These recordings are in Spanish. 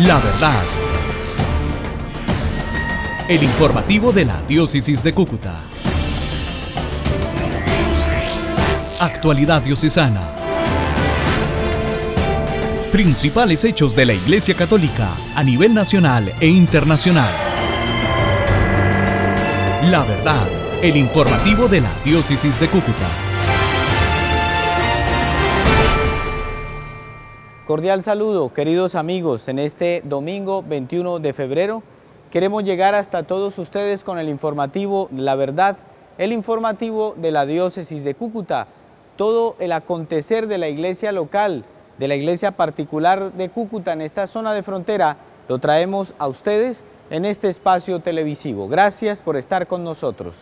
La verdad. El informativo de la Diócesis de Cúcuta. Actualidad diocesana. Principales hechos de la Iglesia Católica a nivel nacional e internacional. La verdad, el informativo de la Diócesis de Cúcuta. Cordial saludo, queridos amigos, en este domingo 21 de febrero queremos llegar hasta todos ustedes con el informativo La Verdad, el informativo de la diócesis de Cúcuta, todo el acontecer de la iglesia local, de la iglesia particular de Cúcuta en esta zona de frontera, lo traemos a ustedes en este espacio televisivo. Gracias por estar con nosotros.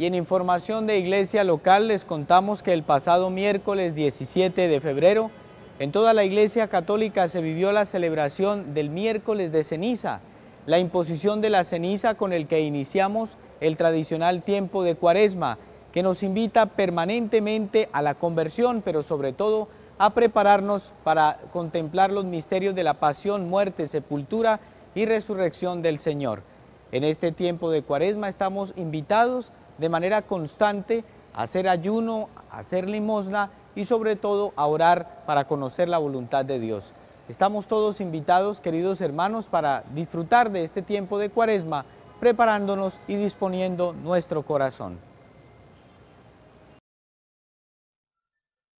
Y en información de iglesia local les contamos que el pasado miércoles 17 de febrero en toda la iglesia católica se vivió la celebración del miércoles de ceniza, la imposición de la ceniza con el que iniciamos el tradicional tiempo de cuaresma, que nos invita permanentemente a la conversión, pero sobre todo a prepararnos para contemplar los misterios de la pasión, muerte, sepultura y resurrección del Señor. En este tiempo de cuaresma estamos invitados de manera constante, hacer ayuno, hacer limosna y sobre todo a orar para conocer la voluntad de Dios. Estamos todos invitados, queridos hermanos, para disfrutar de este tiempo de cuaresma, preparándonos y disponiendo nuestro corazón.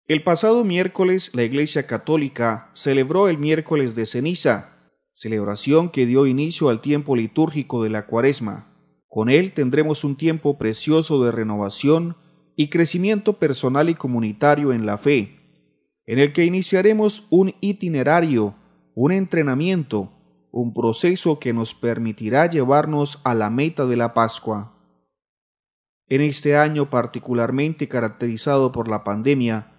El pasado miércoles la Iglesia Católica celebró el miércoles de ceniza, celebración que dio inicio al tiempo litúrgico de la cuaresma. Con él tendremos un tiempo precioso de renovación y crecimiento personal y comunitario en la fe, en el que iniciaremos un itinerario, un entrenamiento, un proceso que nos permitirá llevarnos a la meta de la Pascua. En este año particularmente caracterizado por la pandemia,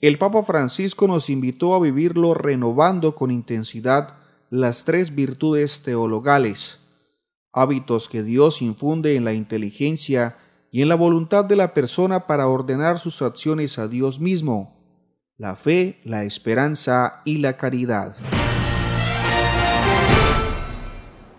el Papa Francisco nos invitó a vivirlo renovando con intensidad las tres virtudes teologales, hábitos que Dios infunde en la inteligencia y en la voluntad de la persona para ordenar sus acciones a Dios mismo, la fe, la esperanza y la caridad.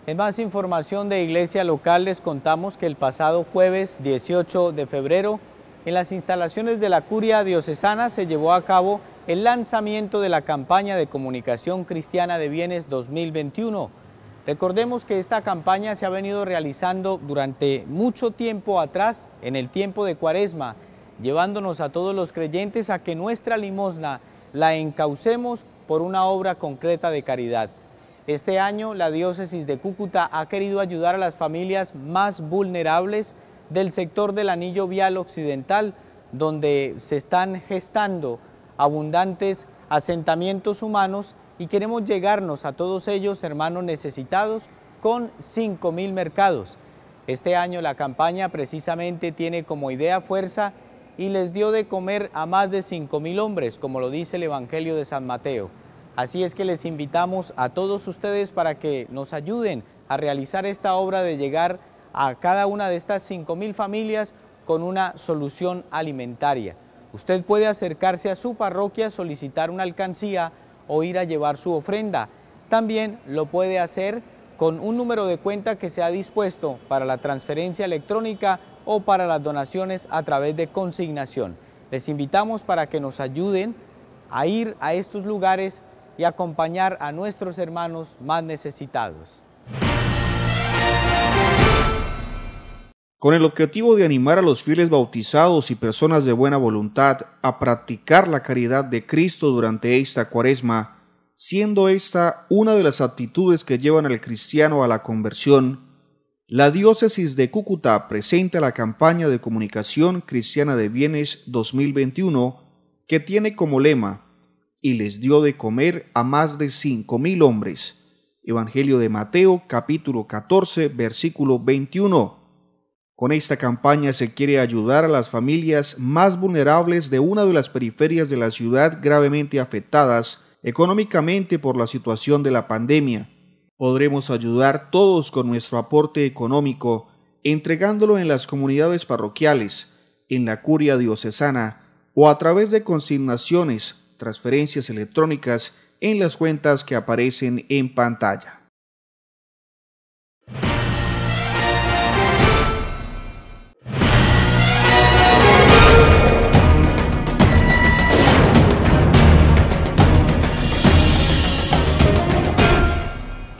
En más información de Iglesia Local les contamos que el pasado jueves 18 de febrero en las instalaciones de la Curia Diocesana se llevó a cabo el lanzamiento de la campaña de comunicación cristiana de bienes 2021 Recordemos que esta campaña se ha venido realizando durante mucho tiempo atrás, en el tiempo de Cuaresma, llevándonos a todos los creyentes a que nuestra limosna la encaucemos por una obra concreta de caridad. Este año la diócesis de Cúcuta ha querido ayudar a las familias más vulnerables del sector del anillo vial occidental, donde se están gestando abundantes asentamientos humanos y queremos llegarnos a todos ellos, hermanos necesitados, con 5.000 mil mercados. Este año la campaña precisamente tiene como idea fuerza y les dio de comer a más de 5.000 mil hombres, como lo dice el Evangelio de San Mateo. Así es que les invitamos a todos ustedes para que nos ayuden a realizar esta obra de llegar a cada una de estas 5.000 mil familias con una solución alimentaria. Usted puede acercarse a su parroquia, solicitar una alcancía o ir a llevar su ofrenda. También lo puede hacer con un número de cuenta que se ha dispuesto para la transferencia electrónica o para las donaciones a través de consignación. Les invitamos para que nos ayuden a ir a estos lugares y acompañar a nuestros hermanos más necesitados. con el objetivo de animar a los fieles bautizados y personas de buena voluntad a practicar la caridad de Cristo durante esta cuaresma, siendo esta una de las actitudes que llevan al cristiano a la conversión, la diócesis de Cúcuta presenta la campaña de comunicación cristiana de bienes 2021 que tiene como lema y les dio de comer a más de cinco mil hombres. Evangelio de Mateo capítulo 14 versículo 21 con esta campaña se quiere ayudar a las familias más vulnerables de una de las periferias de la ciudad gravemente afectadas económicamente por la situación de la pandemia. Podremos ayudar todos con nuestro aporte económico, entregándolo en las comunidades parroquiales, en la curia diocesana o a través de consignaciones, transferencias electrónicas en las cuentas que aparecen en pantalla.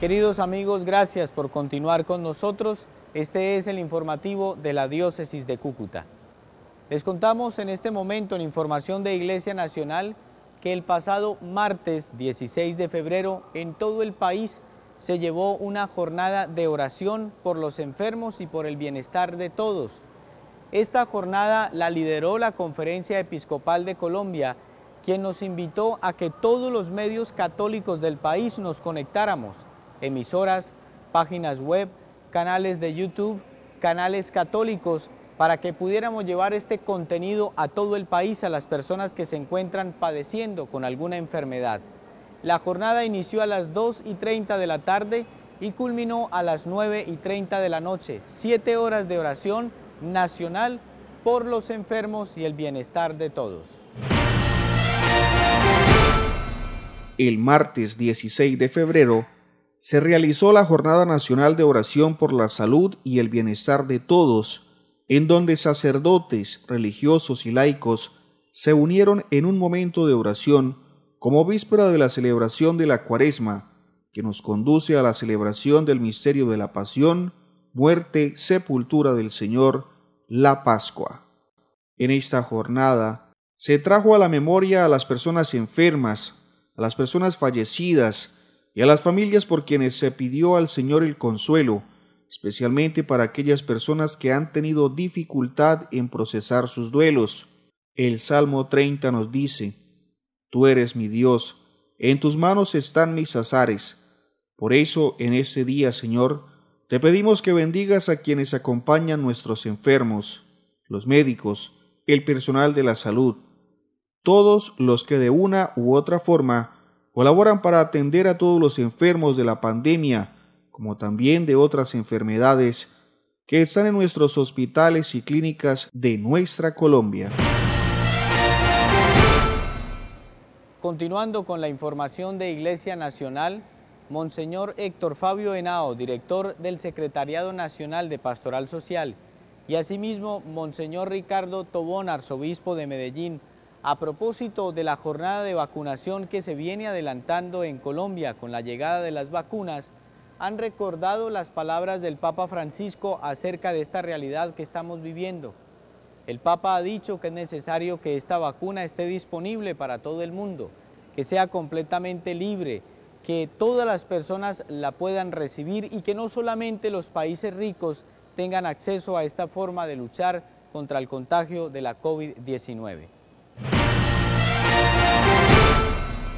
Queridos amigos, gracias por continuar con nosotros. Este es el informativo de la Diócesis de Cúcuta. Les contamos en este momento en información de Iglesia Nacional que el pasado martes 16 de febrero en todo el país se llevó una jornada de oración por los enfermos y por el bienestar de todos. Esta jornada la lideró la Conferencia Episcopal de Colombia, quien nos invitó a que todos los medios católicos del país nos conectáramos emisoras, páginas web, canales de YouTube, canales católicos, para que pudiéramos llevar este contenido a todo el país, a las personas que se encuentran padeciendo con alguna enfermedad. La jornada inició a las 2 y 30 de la tarde y culminó a las 9 y 30 de la noche, siete horas de oración nacional por los enfermos y el bienestar de todos. El martes 16 de febrero, se realizó la Jornada Nacional de Oración por la Salud y el Bienestar de Todos, en donde sacerdotes, religiosos y laicos se unieron en un momento de oración como víspera de la celebración de la Cuaresma, que nos conduce a la celebración del misterio de la Pasión, muerte, sepultura del Señor, la Pascua. En esta jornada se trajo a la memoria a las personas enfermas, a las personas fallecidas, y a las familias por quienes se pidió al Señor el consuelo, especialmente para aquellas personas que han tenido dificultad en procesar sus duelos. El Salmo 30 nos dice, Tú eres mi Dios, en tus manos están mis azares. Por eso, en este día, Señor, te pedimos que bendigas a quienes acompañan nuestros enfermos, los médicos, el personal de la salud, todos los que de una u otra forma colaboran para atender a todos los enfermos de la pandemia, como también de otras enfermedades que están en nuestros hospitales y clínicas de nuestra Colombia. Continuando con la información de Iglesia Nacional, Monseñor Héctor Fabio Henao, director del Secretariado Nacional de Pastoral Social, y asimismo Monseñor Ricardo Tobón, arzobispo de Medellín, a propósito de la jornada de vacunación que se viene adelantando en Colombia con la llegada de las vacunas, han recordado las palabras del Papa Francisco acerca de esta realidad que estamos viviendo. El Papa ha dicho que es necesario que esta vacuna esté disponible para todo el mundo, que sea completamente libre, que todas las personas la puedan recibir y que no solamente los países ricos tengan acceso a esta forma de luchar contra el contagio de la COVID-19.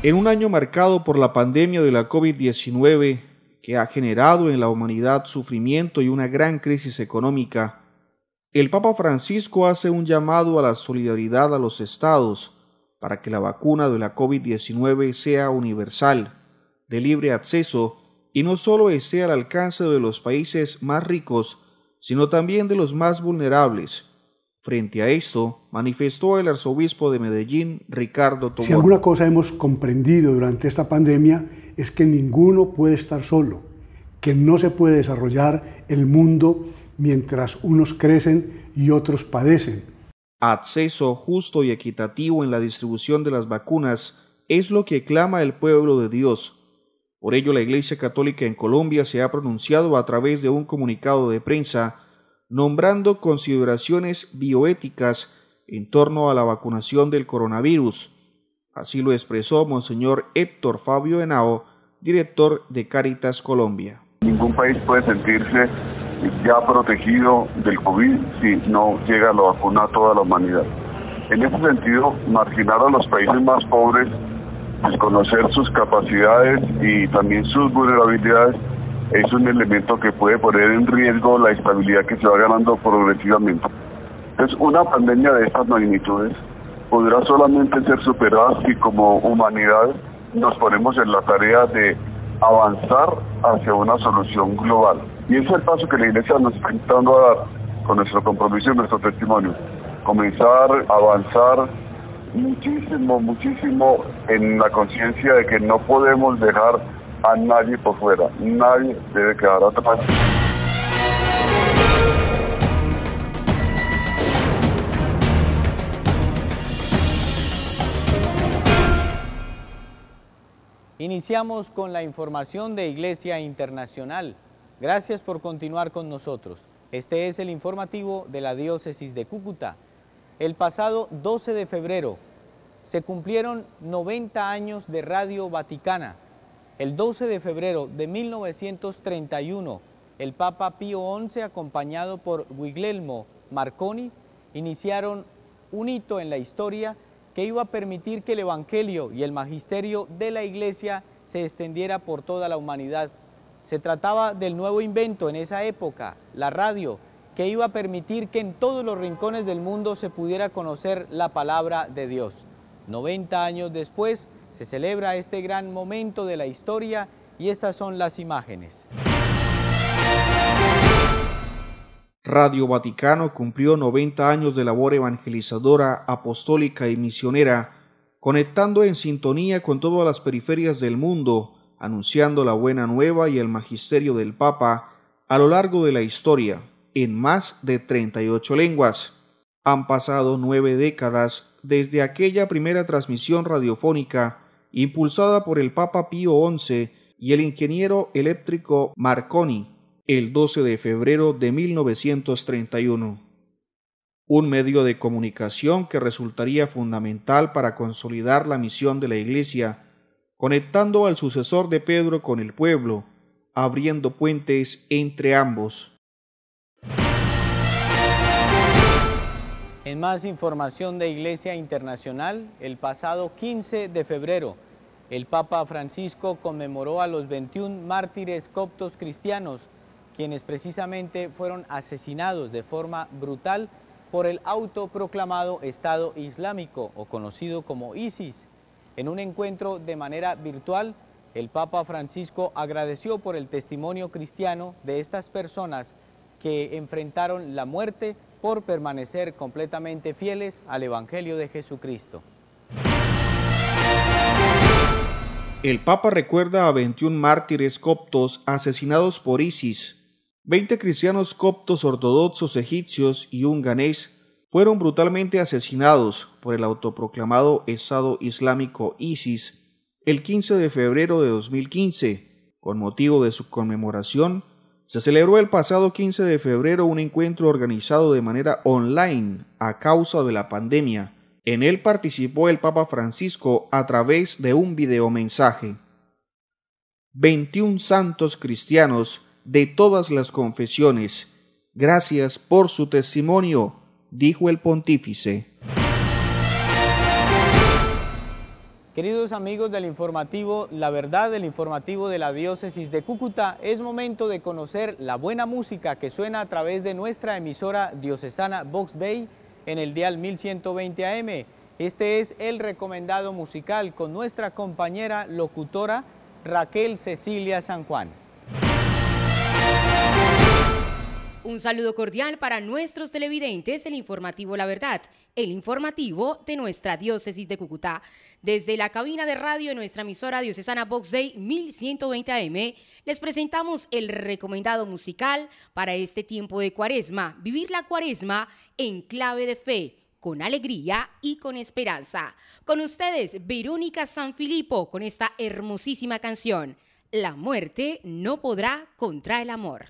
En un año marcado por la pandemia de la COVID-19, que ha generado en la humanidad sufrimiento y una gran crisis económica, el Papa Francisco hace un llamado a la solidaridad a los estados para que la vacuna de la COVID-19 sea universal, de libre acceso y no solo esté al alcance de los países más ricos, sino también de los más vulnerables, Frente a esto, manifestó el arzobispo de Medellín, Ricardo Tobón. Si alguna cosa hemos comprendido durante esta pandemia es que ninguno puede estar solo, que no se puede desarrollar el mundo mientras unos crecen y otros padecen. Acceso justo y equitativo en la distribución de las vacunas es lo que clama el pueblo de Dios. Por ello, la Iglesia Católica en Colombia se ha pronunciado a través de un comunicado de prensa nombrando consideraciones bioéticas en torno a la vacunación del coronavirus. Así lo expresó Monseñor Héctor Fabio Henao, director de Caritas Colombia. Ningún país puede sentirse ya protegido del COVID si no llega la vacuna a toda la humanidad. En ese sentido, marginar a los países más pobres, desconocer sus capacidades y también sus vulnerabilidades es un elemento que puede poner en riesgo la estabilidad que se va ganando progresivamente. Entonces, una pandemia de estas magnitudes podrá solamente ser superada si como humanidad nos ponemos en la tarea de avanzar hacia una solución global. Y ese es el paso que la Iglesia nos está intentando dar con nuestro compromiso y nuestro testimonio. Comenzar a avanzar muchísimo, muchísimo en la conciencia de que no podemos dejar a nadie por fuera. Nadie debe quedar atrás. Iniciamos con la información de Iglesia Internacional. Gracias por continuar con nosotros. Este es el informativo de la Diócesis de Cúcuta. El pasado 12 de febrero se cumplieron 90 años de Radio Vaticana, el 12 de febrero de 1931, el Papa Pío XI, acompañado por Guglielmo Marconi, iniciaron un hito en la historia que iba a permitir que el Evangelio y el magisterio de la Iglesia se extendiera por toda la humanidad. Se trataba del nuevo invento en esa época, la radio, que iba a permitir que en todos los rincones del mundo se pudiera conocer la palabra de Dios. 90 años después, se celebra este gran momento de la historia y estas son las imágenes. Radio Vaticano cumplió 90 años de labor evangelizadora, apostólica y misionera, conectando en sintonía con todas las periferias del mundo, anunciando la buena nueva y el magisterio del Papa a lo largo de la historia, en más de 38 lenguas. Han pasado nueve décadas desde aquella primera transmisión radiofónica impulsada por el Papa Pío XI y el ingeniero eléctrico Marconi el 12 de febrero de 1931. Un medio de comunicación que resultaría fundamental para consolidar la misión de la Iglesia, conectando al sucesor de Pedro con el pueblo, abriendo puentes entre ambos. En más información de Iglesia Internacional, el pasado 15 de febrero, el Papa Francisco conmemoró a los 21 mártires coptos cristianos, quienes precisamente fueron asesinados de forma brutal por el autoproclamado Estado Islámico, o conocido como ISIS. En un encuentro de manera virtual, el Papa Francisco agradeció por el testimonio cristiano de estas personas que enfrentaron la muerte por permanecer completamente fieles al Evangelio de Jesucristo. El Papa recuerda a 21 mártires coptos asesinados por ISIS. 20 cristianos coptos ortodoxos egipcios y un ganés fueron brutalmente asesinados por el autoproclamado Estado Islámico ISIS el 15 de febrero de 2015, con motivo de su conmemoración se celebró el pasado 15 de febrero un encuentro organizado de manera online a causa de la pandemia. En él participó el Papa Francisco a través de un videomensaje. 21 santos cristianos de todas las confesiones. Gracias por su testimonio, dijo el pontífice. Queridos amigos del informativo La Verdad, del informativo de la Diócesis de Cúcuta, es momento de conocer la buena música que suena a través de nuestra emisora diocesana Vox Day en el dial 1120 AM. Este es el recomendado musical con nuestra compañera locutora Raquel Cecilia San Juan. Un saludo cordial para nuestros televidentes del informativo La Verdad, el informativo de nuestra diócesis de Cúcuta. Desde la cabina de radio de nuestra emisora diocesana Box Day 1120 AM, les presentamos el recomendado musical para este tiempo de cuaresma, vivir la cuaresma en clave de fe con alegría y con esperanza. Con ustedes, Verónica Sanfilippo, con esta hermosísima canción, La muerte no podrá contra el amor.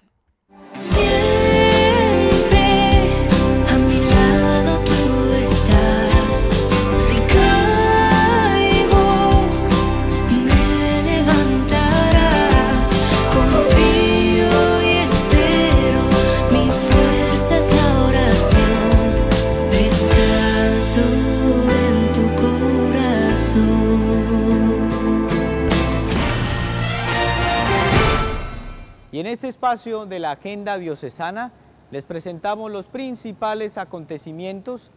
espacio de la Agenda Diocesana les presentamos los principales acontecimientos,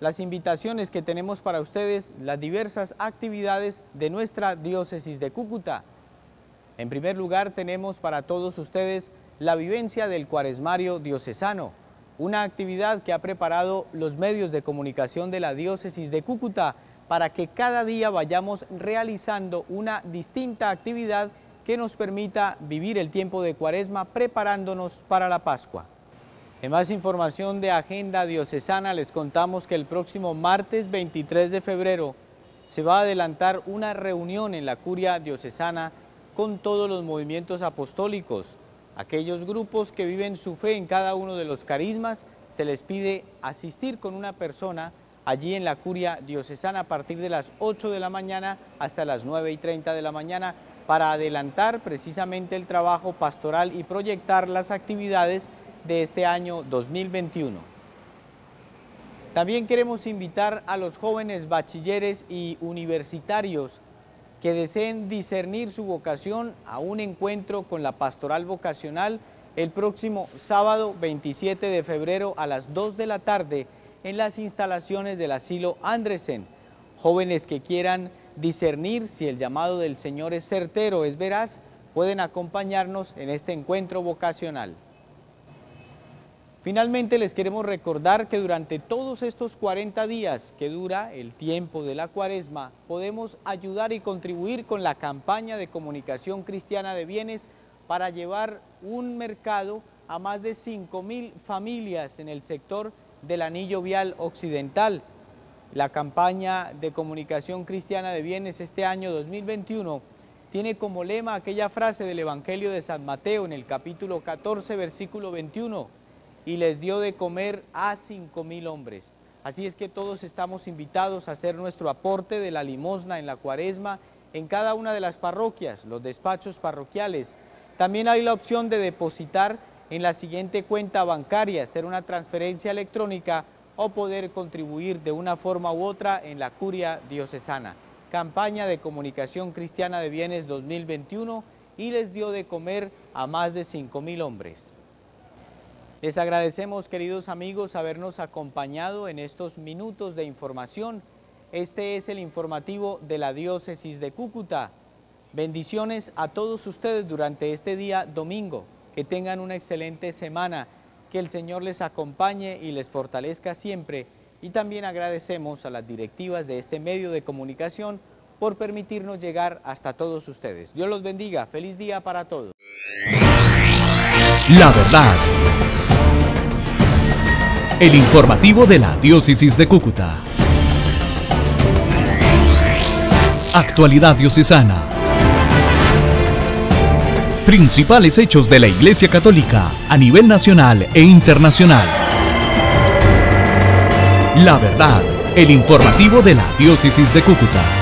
las invitaciones que tenemos para ustedes, las diversas actividades de nuestra diócesis de Cúcuta. En primer lugar tenemos para todos ustedes la vivencia del Cuaresmario Diocesano, una actividad que ha preparado los medios de comunicación de la diócesis de Cúcuta para que cada día vayamos realizando una distinta actividad que nos permita vivir el tiempo de Cuaresma preparándonos para la Pascua. En más información de Agenda Diocesana les contamos que el próximo martes 23 de febrero se va a adelantar una reunión en la Curia Diocesana con todos los movimientos apostólicos. Aquellos grupos que viven su fe en cada uno de los carismas se les pide asistir con una persona allí en la Curia Diocesana a partir de las 8 de la mañana hasta las 9 y 30 de la mañana para adelantar precisamente el trabajo pastoral y proyectar las actividades de este año 2021. También queremos invitar a los jóvenes bachilleres y universitarios que deseen discernir su vocación a un encuentro con la pastoral vocacional el próximo sábado 27 de febrero a las 2 de la tarde en las instalaciones del asilo Andresen. Jóvenes que quieran discernir si el llamado del Señor es certero, es veraz, pueden acompañarnos en este encuentro vocacional. Finalmente les queremos recordar que durante todos estos 40 días que dura el tiempo de la cuaresma, podemos ayudar y contribuir con la campaña de comunicación cristiana de bienes para llevar un mercado a más de 5.000 familias en el sector del anillo vial occidental, la campaña de comunicación cristiana de bienes este año 2021 tiene como lema aquella frase del Evangelio de San Mateo en el capítulo 14, versículo 21, y les dio de comer a cinco mil hombres. Así es que todos estamos invitados a hacer nuestro aporte de la limosna en la cuaresma en cada una de las parroquias, los despachos parroquiales. También hay la opción de depositar en la siguiente cuenta bancaria, hacer una transferencia electrónica o poder contribuir de una forma u otra en la curia diocesana. Campaña de comunicación cristiana de bienes 2021 y les dio de comer a más de 5.000 hombres. Les agradecemos, queridos amigos, habernos acompañado en estos minutos de información. Este es el informativo de la Diócesis de Cúcuta. Bendiciones a todos ustedes durante este día domingo. Que tengan una excelente semana que el Señor les acompañe y les fortalezca siempre. Y también agradecemos a las directivas de este medio de comunicación por permitirnos llegar hasta todos ustedes. Dios los bendiga. Feliz día para todos. La verdad. El informativo de la Diócesis de Cúcuta. Actualidad diocesana. Principales hechos de la Iglesia Católica a nivel nacional e internacional. La verdad, el informativo de la Diócesis de Cúcuta.